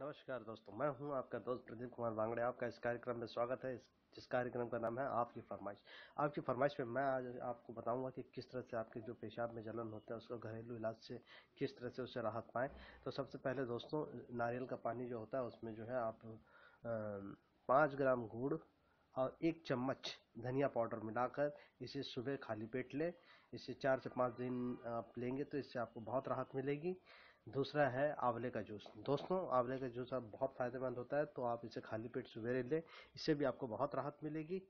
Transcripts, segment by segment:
नमस्कार दोस्तों मैं हूं आपका दोस्त प्रदीप कुमार वांगड़े आपका इस कार्यक्रम में स्वागत है जिस कार्यक्रम का नाम है आपकी फरमाइश आपकी फरमाइश में मैं आज आपको बताऊंगा कि किस तरह से आपके जो पेशाब में जलन होता है उसको घरेलू इलाज से किस तरह से उसे राहत पाएँ तो सबसे पहले दोस्तों नारियल का पानी जो होता है उसमें जो है आप पाँच ग्राम गुड़ और एक चम्मच धनिया पाउडर मिलाकर इसे सुबह खाली पेट लें इसे चार से पाँच दिन आप लेंगे तो इससे आपको बहुत राहत मिलेगी दूसरा है आंवले का जूस दोस्तों आंवले का जूस आप बहुत फ़ायदेमंद होता है तो आप इसे खाली पेट सवेरे लें इससे भी आपको बहुत राहत मिलेगी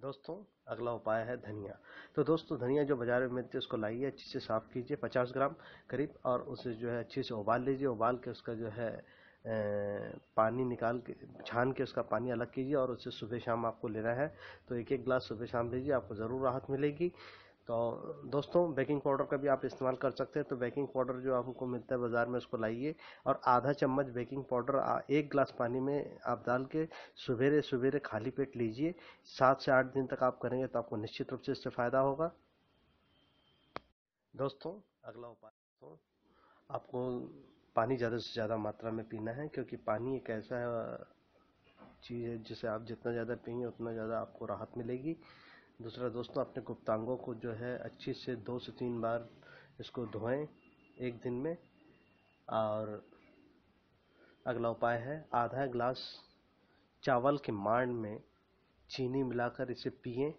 दोस्तों अगला उपाय है धनिया तो दोस्तों धनिया जो बाजार में मिलती है उसको लाइए अच्छे से साफ़ कीजिए 50 ग्राम करीब और उसे जो है अच्छे से उबाल लीजिए उबाल के उसका जो है पानी निकाल के छान के उसका पानी अलग कीजिए और उसे सुबह शाम आपको लेना है तो एक एक गिलास सुबह शाम लीजिए आपको ज़रूर राहत मिलेगी तो दोस्तों बेकिंग पाउडर का भी आप इस्तेमाल कर सकते हैं तो बेकिंग पाउडर जो आपको मिलता है बाज़ार में उसको लाइए और आधा चम्मच बेकिंग पाउडर एक ग्लास पानी में आप डाल के सवेरे सवेरे खाली पेट लीजिए सात से आठ दिन तक आप करेंगे तो आपको निश्चित रूप से इससे फ़ायदा होगा दोस्तों अगला उपाय तो आपको पानी ज़्यादा से ज़्यादा मात्रा में पीना है क्योंकि पानी एक ऐसा चीज़ है जिसे आप जितना ज़्यादा पियेंगे उतना ज़्यादा आपको राहत मिलेगी दूसरा दोस्तों अपने गुप्तांगों को जो है अच्छे से दो से तीन बार इसको धोएं एक दिन में और अगला उपाय है आधा ग्लास चावल के मांड में चीनी मिलाकर इसे पिए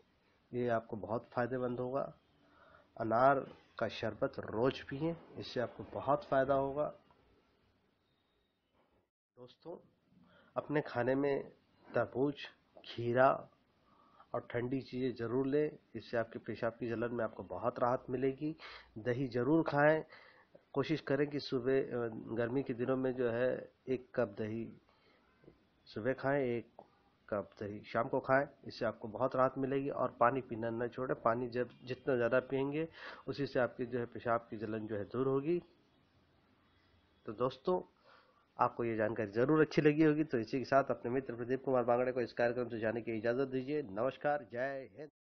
ये आपको बहुत फ़ायदेमंद होगा अनार का शरबत रोज़ पिए इससे आपको बहुत फ़ायदा होगा दोस्तों अपने खाने में तरबूज खीरा और ठंडी चीज़ें ज़रूर लें इससे आपके पेशाब की जलन में आपको बहुत राहत मिलेगी दही ज़रूर खाएं कोशिश करें कि सुबह गर्मी के दिनों में जो है एक कप दही सुबह खाएं एक कप दही शाम को खाएं इससे आपको बहुत राहत मिलेगी और पानी पीना न छोड़ें पानी जब जितना ज़्यादा पियेंगे उसी से आपकी जो है पेशाब की जलन जो है दूर होगी तो दोस्तों आपको ये जानकारी जरूर अच्छी लगी होगी तो इसी के साथ अपने मित्र प्रदीप कुमार बांगड़े को इस कार्यक्रम से जाने की इजाज़त दीजिए नमस्कार जय हिंद